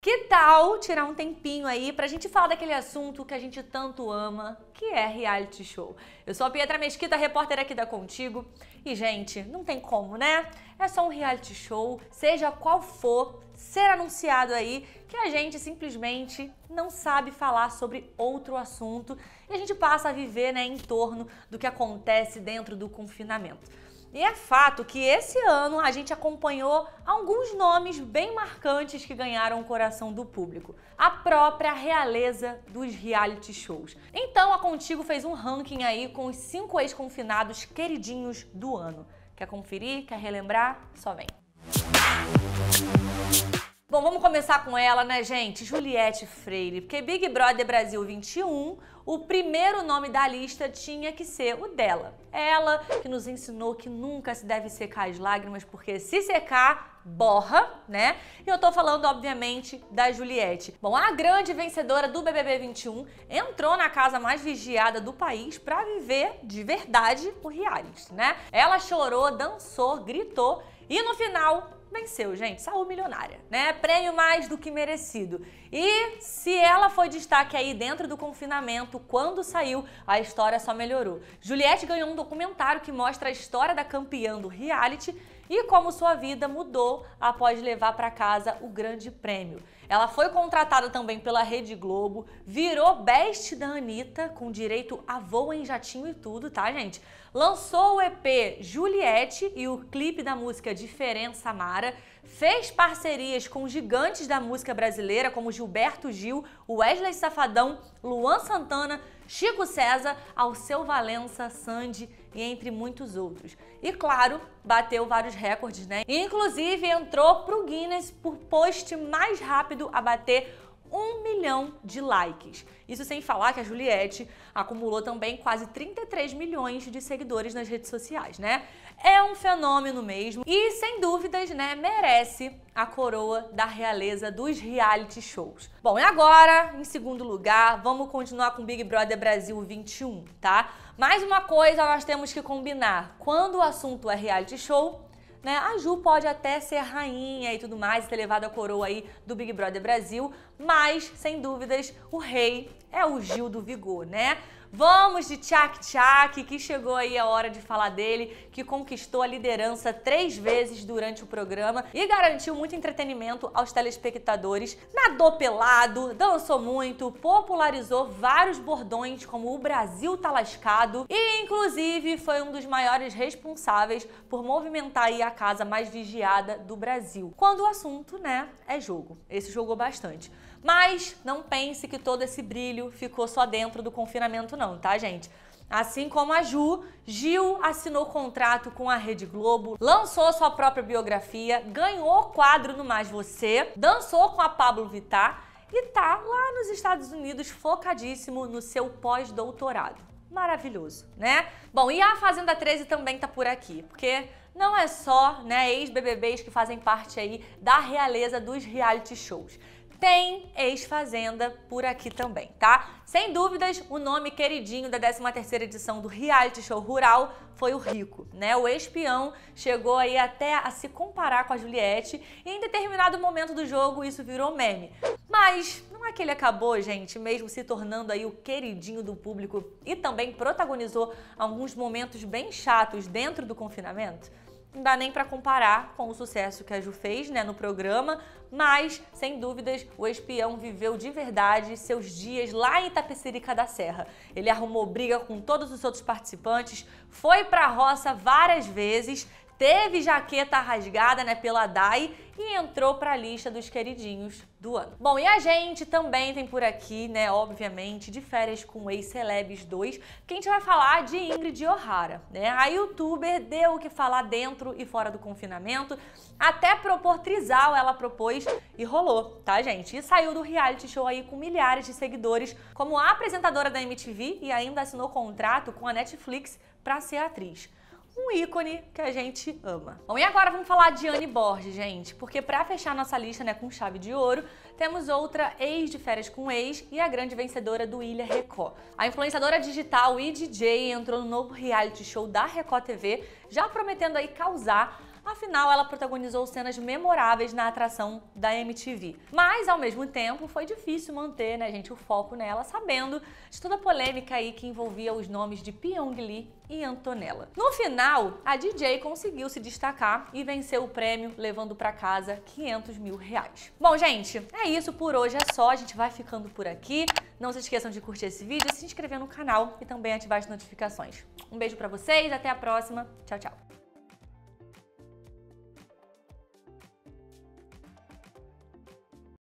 Que tal tirar um tempinho aí pra gente falar daquele assunto que a gente tanto ama, que é reality show? Eu sou a Pietra Mesquita, repórter aqui da Contigo. E, gente, não tem como, né? É só um reality show, seja qual for, ser anunciado aí, que a gente simplesmente não sabe falar sobre outro assunto e a gente passa a viver né, em torno do que acontece dentro do confinamento. E é fato que esse ano a gente acompanhou alguns nomes bem marcantes que ganharam o coração do público. A própria realeza dos reality shows. Então a Contigo fez um ranking aí com os cinco ex-confinados queridinhos do ano. Quer conferir? Quer relembrar? Só vem. Bom, vamos começar com ela, né, gente? Juliette Freire, porque Big Brother Brasil 21, o primeiro nome da lista tinha que ser o dela. Ela que nos ensinou que nunca se deve secar as lágrimas, porque se secar, borra, né? E eu tô falando, obviamente, da Juliette. Bom, a grande vencedora do BBB 21 entrou na casa mais vigiada do país para viver de verdade o reality, né? Ela chorou, dançou, gritou e no final venceu, gente. Saúl milionária, né? Prêmio mais do que merecido. E se ela foi destaque aí dentro do confinamento, quando saiu, a história só melhorou. Juliette ganhou um documentário que mostra a história da campeã do reality e como sua vida mudou após levar para casa o Grande Prêmio. Ela foi contratada também pela Rede Globo, virou best da Anitta, com direito a voo em jatinho e tudo, tá, gente? Lançou o EP Juliette e o clipe da música Diferença Mara, fez parcerias com gigantes da música brasileira, como Gilberto Gil, Wesley Safadão, Luan Santana, Chico César, Alceu Valença, Sandy, e entre muitos outros. E claro, bateu vários recordes, né? Inclusive entrou pro Guinness por post mais rápido a bater um milhão de likes. Isso sem falar que a Juliette acumulou também quase 33 milhões de seguidores nas redes sociais, né? É um fenômeno mesmo e, sem dúvidas, né, merece a coroa da realeza dos reality shows. Bom, e agora, em segundo lugar, vamos continuar com Big Brother Brasil 21, tá? Mais uma coisa nós temos que combinar. Quando o assunto é reality show, né? A Ju pode até ser rainha e tudo mais, ter levado a coroa aí do Big Brother Brasil, mas, sem dúvidas, o rei é o Gil do Vigor, né? Vamos de Tchak Tchak, que chegou aí a hora de falar dele, que conquistou a liderança três vezes durante o programa e garantiu muito entretenimento aos telespectadores. Nadou pelado, dançou muito, popularizou vários bordões como o Brasil tá lascado e, inclusive, foi um dos maiores responsáveis por movimentar aí a casa mais vigiada do Brasil. Quando o assunto, né, é jogo. Esse jogou bastante. Mas não pense que todo esse brilho ficou só dentro do confinamento não, tá, gente? Assim como a Ju, Gil assinou contrato com a Rede Globo, lançou sua própria biografia, ganhou quadro no Mais Você, dançou com a Pablo Vittar e tá lá nos Estados Unidos focadíssimo no seu pós-doutorado. Maravilhoso, né? Bom, e a Fazenda 13 também tá por aqui, porque não é só, né, ex-BBBs que fazem parte aí da realeza dos reality shows tem ex-fazenda por aqui também, tá? Sem dúvidas, o nome queridinho da 13ª edição do reality show rural foi o Rico, né? O espião chegou aí até a se comparar com a Juliette e em determinado momento do jogo isso virou meme. Mas não é que ele acabou, gente, mesmo se tornando aí o queridinho do público e também protagonizou alguns momentos bem chatos dentro do confinamento? não dá nem para comparar com o sucesso que a Ju fez né, no programa, mas, sem dúvidas, o espião viveu de verdade seus dias lá em Itapecerica da Serra. Ele arrumou briga com todos os outros participantes, foi para a roça várias vezes, teve jaqueta rasgada né, pela DAI e entrou para a lista dos queridinhos do ano. Bom, e a gente também tem por aqui, né, obviamente, de férias com ex-celebs 2, que a gente vai falar de Ingrid O'Hara, né? A youtuber deu o que falar dentro e fora do confinamento, até propor trisal ela propôs e rolou, tá, gente? E saiu do reality show aí com milhares de seguidores como apresentadora da MTV e ainda assinou contrato com a Netflix para ser atriz um ícone que a gente ama. Bom, e agora vamos falar de Anne Borges, gente, porque para fechar nossa lista, né, com chave de ouro, temos outra ex de férias com ex e a grande vencedora do Ilha Record. A influenciadora digital e DJ entrou no novo reality show da Record TV, já prometendo aí causar Afinal, ela protagonizou cenas memoráveis na atração da MTV. Mas, ao mesmo tempo, foi difícil manter, né, gente, o foco nela, sabendo de toda a polêmica aí que envolvia os nomes de Pyong Lee e Antonella. No final, a DJ conseguiu se destacar e venceu o prêmio, levando para casa 500 mil reais. Bom, gente, é isso por hoje, é só. A gente vai ficando por aqui. Não se esqueçam de curtir esse vídeo, se inscrever no canal e também ativar as notificações. Um beijo para vocês, até a próxima. Tchau, tchau.